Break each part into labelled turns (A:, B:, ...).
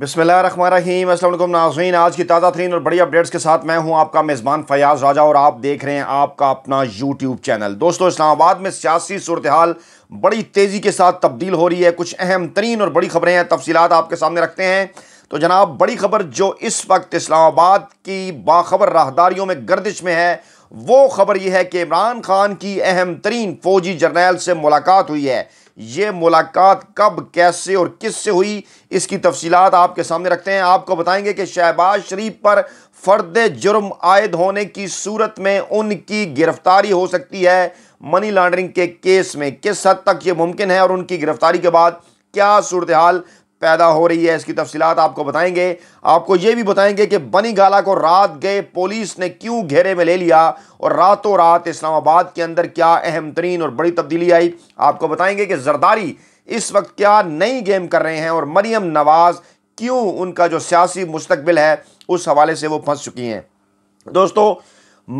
A: बिसमिल रहीम नाजीन आज की ताज़ा तरीन और बड़ी अपडेट्स के साथ मैं हूं आपका मेज़बान फयाज राजा और आप देख रहे हैं आपका अपना यूट्यूब चैनल दोस्तों इस्लामाबाद में सियासी सूरत हाल बड़ी तेज़ी के साथ तब्दील हो रही है कुछ अहम तरीन और बड़ी खबरें हैं तफसीत आपके सामने रखते हैं तो जनाब बड़ी खबर जो इस वक्त इस्लामाबाद की बाखबर राहदारियों में गर्दिश में है वो खबर यह है कि इमरान खान की अहम तरीन फ़ौजी जर्नैल से मुलाकात हुई है ये मुलाकात कब कैसे और किस से हुई इसकी तफसीत आपके सामने रखते हैं आपको बताएंगे कि शहबाज शरीफ पर फर्द जुर्म आयद होने की सूरत में उनकी गिरफ्तारी हो सकती है मनी लॉन्ड्रिंग के केस में किस हद तक ये मुमकिन है और उनकी गिरफ्तारी के बाद क्या सूरत हाल पैदा हो रही है इसकी तफसीत आपको बताएंगे आपको यह भी बताएंगे कि बनी गाला को रात गए पुलिस ने क्यों घेरे में ले लिया और रातों रात इस्लामाबाद के अंदर क्या अहम तरीन और बड़ी तब्दीली आई आपको बताएंगे कि जरदारी इस वक्त क्या नई गेम कर रहे हैं और मरियम नवाज़ क्यों उनका जो सियासी मुस्तबिल है उस हवाले से वो फंस चुकी हैं दोस्तों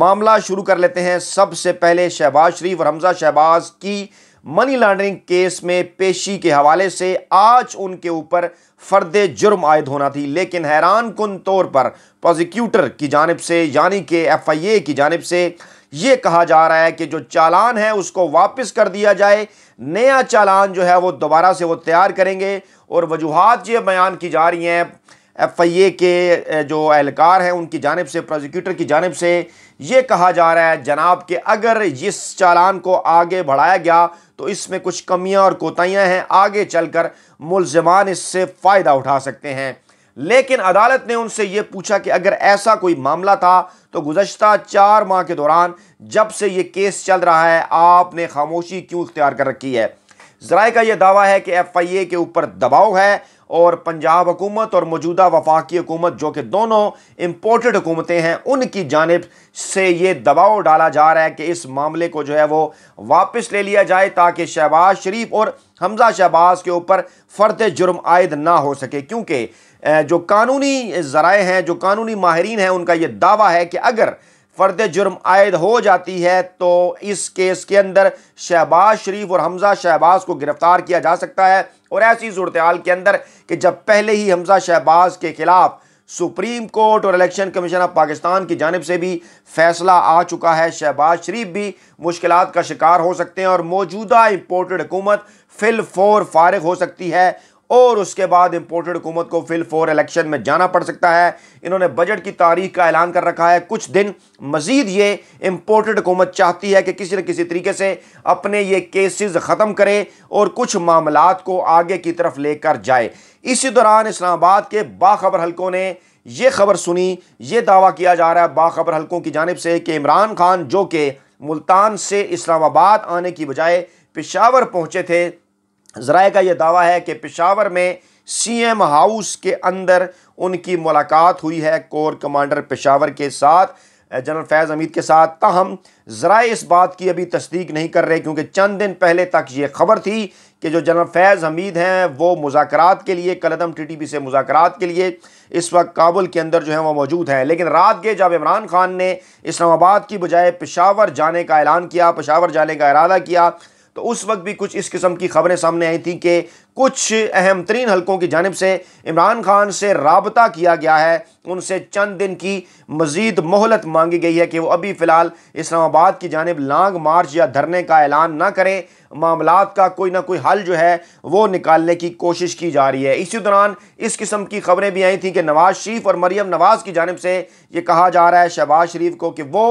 A: मामला शुरू कर लेते हैं सबसे पहले शहबाज शरीफ और हमजा शहबाज की मनी लॉन्ड्रिंग केस में पेशी के हवाले से आज उनके ऊपर फर्द जुर्म आयद होना थी लेकिन हैरान कन तौर पर प्रोजिक्यूटर की जानब से यानी कि एफ आई ए की जानब से ये कहा जा रहा है कि जो चालान है उसको वापस कर दिया जाए नया चालान जो है वो दोबारा से वो तैयार करेंगे और वजूहत ये बयान की जा रही हैं एफ आई ए के जो एहलकार हैं उनकी जानब से प्रोसिक्यूटर की जानब से ये कहा जा रहा है जनाब के अगर इस चालान को आगे बढ़ाया गया तो इसमें कुछ कमियां और कोताहियां हैं आगे चलकर मुलजमान इससे फ़ायदा उठा सकते हैं लेकिन अदालत ने उनसे ये पूछा कि अगर ऐसा कोई मामला था तो गुजशत चार माह के दौरान जब से ये केस चल रहा है आपने खामोशी क्यों इख्तियार कर रखी है जराए का यह दावा है कि एफ आई ए के ऊपर दबाव है और पंजाब हुकूमत और मौजूदा वफाकी हुकूमत जो कि दोनों इम्पोर्टेड हुकूमतें हैं उनकी जानब से ये दबाव डाला जा रहा है कि इस मामले को जो है वो वापस ले लिया जाए ताकि शहबाज शरीफ और हमजा शहबाज के ऊपर फ़र्द जुर्म आयद ना हो सके क्योंकि जो कानूनी ज़राए हैं जो कानूनी माहरीन हैं उनका यह दावा है कि अगर फ़र्द जुर्म आयद हो जाती है तो इस केस के अंदर शहबाज शरीफ और हमज़ा शहबाज को गिरफ़्तार किया जा सकता है और ऐसी सूरत हाल के अंदर कि जब पहले ही हमज़ा शहबाज के ख़िलाफ़ सुप्रीम कोर्ट और इलेक्शन कमीशन ऑफ पाकिस्तान की जानब से भी फैसला आ चुका है शहबाज शरीफ भी मुश्किल का शिकार हो सकते हैं और मौजूदा इम्पोर्टेड हुकूमत फिल फोर फारग हो सकती है और उसके बाद इम्पोर्टेड हुकूमत को फिल फोर इलेक्शन में जाना पड़ सकता है इन्होंने बजट की तारीख का ऐलान कर रखा है कुछ दिन मजीद ये इंपोर्टेड हुकूमत चाहती है कि किसी न किसी तरीके से अपने ये केसेस ख़त्म करे और कुछ मामला को आगे की तरफ लेकर जाए इसी दौरान इस्लामाबाद के बाखबर हलकों ने ये खबर सुनी ये दावा किया जा रहा है बाखबर हलकों की जानब से कि इमरान खान जो कि मुल्तान से इस्लामाबाद आने की बजाय पेशावर पहुँचे थे जराए का यह दावा है कि पेशावर में सीएम हाउस के अंदर उनकी मुलाकात हुई है कोर कमांडर पेशावर के साथ जनरल फैज़ हमीद के साथ तहम ज़रा इस बात की अभी तस्दीक नहीं कर रहे क्योंकि चंद दिन पहले तक ये खबर थी कि जो जनरल फैज़ हमीद हैं वो मुजाकर के लिए कलदम टी टी पी से मुजाकर के लिए इस वक्त काबुल के अंदर जो है वो मौजूद हैं लेकिन रात के जब इमरान खान ने इस्लामाबाद की बजाय पेशावर जाने का ऐलान किया पेशावर जाने का इरादा किया तो उस वक्त भी कुछ इस किस्म की खबरें सामने आई थी कि कुछ अहम तरीन हलकों की जानब से इमरान खान से रबता किया गया है उनसे चंद दिन की मजीद मोहलत मांगी गई है कि वो अभी फ़िलहाल इस्लामाबाद की जानब लांग मार्च या धरने का ऐलान ना करें मामला का कोई ना कोई हल जो है वो निकालने की कोशिश की जा रही है इसी दौरान इस किस्म की खबरें भी आई थी कि नवाज़ शरीफ और मरियम नवाज़ की जानब से ये कहा जा रहा है शहबाज शरीफ को कि वो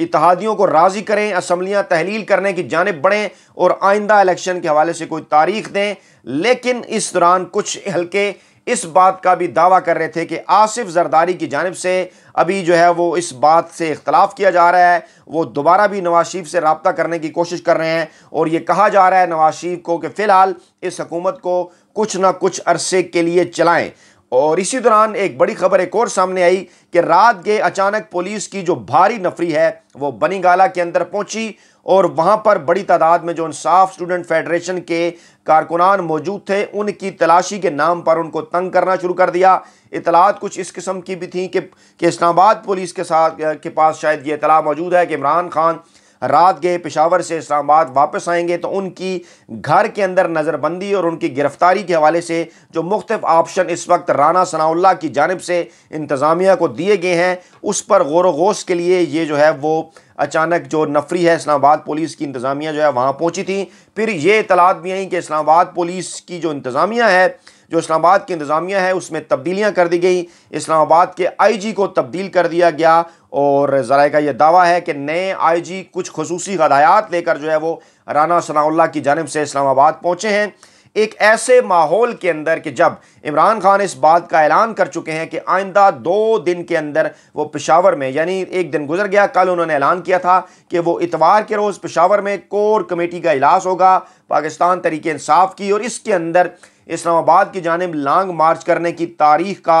A: इतिहादियों को राज़ी करें असम्बलियाँ तहलील करने की जानब बढ़ें और आइंदा इलेक्शन के हवाले से कोई तारीख दें लेकिन इस दौरान कुछ हल्के इस बात का भी दावा कर रहे थे कि आसिफ जरदारी की जानब से अभी जो है वो इस बात से इख्तलाफ किया जा रहा है वो दोबारा भी नवाज शरीफ से रबता करने की कोशिश कर रहे हैं और ये कहा जा रहा है नवाज शरीफ को कि फ़िलहाल इस हकूमत को कुछ ना कुछ अरसे के लिए चलाएं और इसी दौरान एक बड़ी खबर एक और सामने आई कि रात के अचानक पुलिस की जो भारी नफरी है वो बनीगाला के अंदर पहुंची और वहां पर बड़ी तादाद में जो इंसाफ स्टूडेंट फेडरेशन के कारकुनान मौजूद थे उनकी तलाशी के नाम पर उनको तंग करना शुरू कर दिया इतलात कुछ इस किस्म की भी थी कि, कि इस्लामाबाद पुलिस के साथ के पास शायद ये इतला मौजूद है कि इमरान खान रात गए पेशावर से इस्लामाबाद वापस आएंगे तो उनकी घर के अंदर नज़रबंदी और उनकी गिरफ़्तारी के हवाले से जो मुख्तफ ऑप्शन इस वक्त राना सनाउल्ला की जानब से इंतज़ामिया को दिए गए हैं उस पर गौर वोश के लिए ये जो है वो अचानक जो नफरी है इस्लामाबाद पुलिस की इंतज़ामिया जो है वहाँ पहुँची थी फिर ये इतलात भी आई कि इस्लामाबाद पुलिस की जो इंतज़ामिया है जो इस्लामाबाद की इंतज़ामिया है उसमें तब्दीलियाँ कर दी गई इस्लामाबाद के जी को तब्दील कर दिया गया और ज़रा का यह दावा है कि नए जी कुछ खसूसी हदायात लेकर जो है वो राना सनाउल्ला की जानब से इस्लामाबाद पहुँचे हैं एक ऐसे माहौल के अंदर कि जब इमरान खान इस बात का ऐलान कर चुके हैं कि आइंदा दो दिन के अंदर वो पिशावर में यानी एक दिन गुजर गया कल उन्होंने ऐलान किया था कि वो इतवार के रोज़ पिशावर में कोर कमेटी का इजलास होगा पाकिस्तान तरीके इंसाफ की और इसके अंदर इस्लामाबाद की जानब लॉन्ग मार्च करने की तारीख का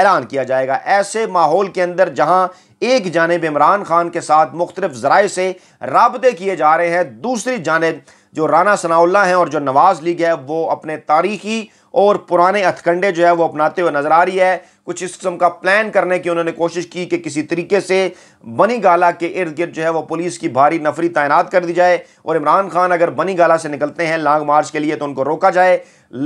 A: ऐलान किया जाएगा ऐसे माहौल के अंदर जहां एक जानब इमरान खान के साथ मुख्तलिफ जराए से रबते किए जा रहे हैं दूसरी जानब जो राना सनाउल्ला हैं और जो नवाज़ लीग है वो अपने तारीखी और पुराने हथकंडे जो है वो अपनाते हुए नज़र आ रही है कुछ इस किस्म का प्लान करने की उन्होंने कोशिश की कि किसी तरीके से बनी गाला के इर्द गिर्द जो है वो पुलिस की भारी नफरी तैनात कर दी जाए और इमरान खान अगर बनी गाला से निकलते हैं लॉन्ग मार्च के लिए तो उनको रोका जाए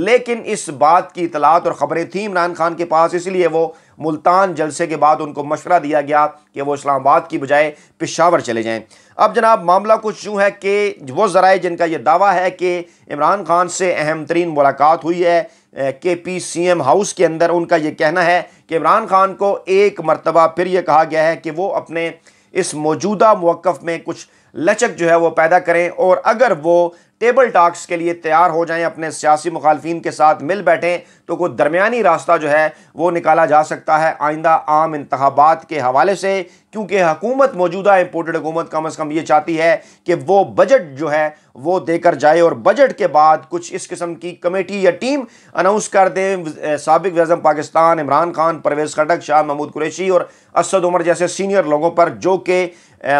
A: लेकिन इस बात की इतलात और ख़बरें थी इमरान खान के पास इसलिए वो मुल्तान जलसे के बाद उनको मशवरा दिया गया कि वो इस्लामाबाद की बजाय पिशावर चले जाएं अब जनाब मामला कुछ यूँ है कि वो जराए जिनका ये दावा है कि इमरान खान से अहम तरीन मुलाकात हुई है के पी सी एम हाउस के अंदर उनका यह कहना है कि इमरान खान को एक मरतबा फिर यह कहा गया है कि वो अपने इस मौजूदा मौकफ में कुछ लचक जो है वो पैदा करें और अगर वो टेबल टॉक्स के लिए तैयार हो जाएं अपने सियासी मुखालफन के साथ मिल बैठें तो कोई दरमियानी रास्ता जो है वो निकाला जा सकता है आइंदा आम इंतबात के हवाले से क्योंकि हकूमत मौजूदा इम्पोर्टेड हुकूमत कम अज़ कम ये चाहती है कि वो बजट जो है वो देकर जाए और बजट के बाद कुछ इस किस्म की कमेटी या टीम अनाउंस कर दें सबक वज़म पाकिस्तान इमरान खान परवेज़ खटक शाह महमूद कुरैशी और असद उमर जैसे सीनियर लोगों पर जो कि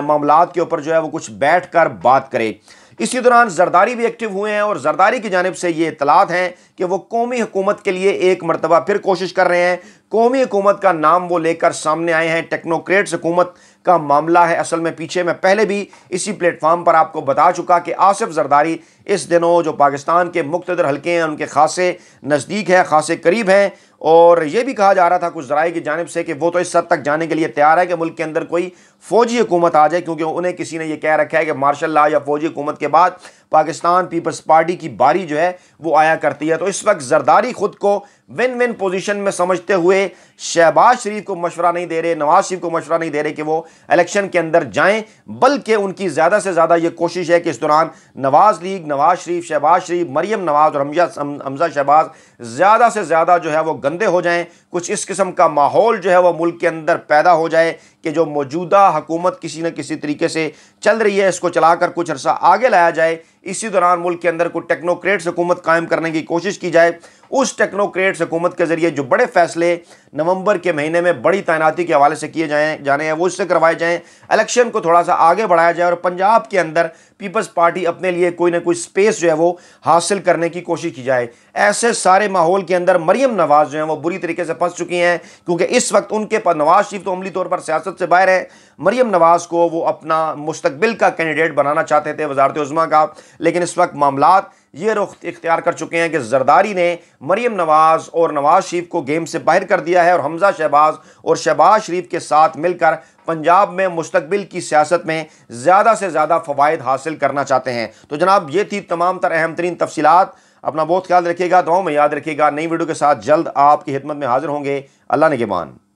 A: मामला के ऊपर जो है वो कुछ बैठ कर बात करे इसी दौरान जरदारी भी एक्टिव हुए हैं और जरदारी की जानब से ये इतलात हैं कि वो कौमी हुकूमत के लिए एक मरतबा फिर कोशिश कर रहे हैं कौमी हुकूमत का नाम वो लेकर सामने आए हैं टेक्नोक्रेट्स हुकूमत का मामला है असल में पीछे मैं पहले भी इसी प्लेटफॉर्म पर आपको बता चुका कि आसिफ जरदारी इस दिनों जो पाकिस्तान के मुख्तर हल्के हैं उनके खासे नज़दीक हैं खासे करीब हैं और ये भी कहा जा रहा था कुछ जराए की जानब से कि वो तो इस हद तक जाने के लिए तैयार है कि मुल्क के अंदर कोई फौजी हुकूमत आ जाए क्योंकि उन्हें किसी ने यह कह रखा है कि मार्शल ला या फौजी हुकूमत के बाद पाकिस्तान पीपल्स पार्टी की बारी जो है वो आया करती है तो इस वक्त जरदारी खुद को विन विन पोजीशन में समझते हुए शहबाज शरीफ को मशवरा नहीं दे रहे नवाज शरीफ को मशवरा नहीं दे रहे कि वो इलेक्शन के अंदर जाएं बल्कि उनकी ज़्यादा से ज़्यादा ये कोशिश है कि इस दौरान नवाज़ लीग नवाज शरीफ शहबाज शरीफ मरियम नवाज और हमजा हमजा शहबाज ज़्यादा से ज़्यादा जो है वो गंदे हो जाएं कुछ इस किस्म का माहौल जो है वह मुल्क के अंदर पैदा हो जाए कि जो मौजूदा हुकूमत किसी न किसी तरीके से चल रही है इसको चलाकर कुछ अरसा आगे लाया जाए इसी दौरान मुल्क के अंदर कुछ टेक्नोक्रेट्स हुकूमत कायम करने की कोशिश की जाए उस टेक्नोक्रेट्स हुकूमत के जरिए जो बड़े फैसले नवंबर के महीने में बड़ी तैनाती के हवाले से किए जाए जाने हैं वो उससे करवाए जाएँ इलेक्शन को थोड़ा सा आगे बढ़ाया जाए और पंजाब के अंदर पीपल्स पार्टी अपने लिए कोई ना कोई स्पेस जो है वो हासिल करने की कोशिश की जाए ऐसे सारे माहौल के अंदर मरीम नवाज़ जो हैं वो बुरी तरीके से फंस चुकी हैं क्योंकि इस वक्त उनके पास नवाज शरीफ तो अमली तौर पर सियासत से बाहर है मरीम नवाज़ को वो अपना मुस्तबिल का कैंडिडेट बनाना चाहते थे वजारत उज़मा का लेकिन इस वक्त मामला ये रुख इख्तियार कर चुके हैं कि जरदारी ने मरीम नवाज़ और नवाज़ शरीफ को गेम से बाहर कर दिया है और हमजा शहबाज और शहबाज शरीफ के साथ मिलकर पंजाब में मुस्तबिल की सियासत में ज़्यादा से ज़्यादा फ़वाद हासिल करना चाहते हैं तो जनाब ये थी तमाम तर अहम तरीन तफसीत अपना बहुत ख्याल रखिएगा दो में याद रखिएगा नई वीडियो के साथ जल्द आपकी हिदमत में हाजिर होंगे अल्लाह ने के मान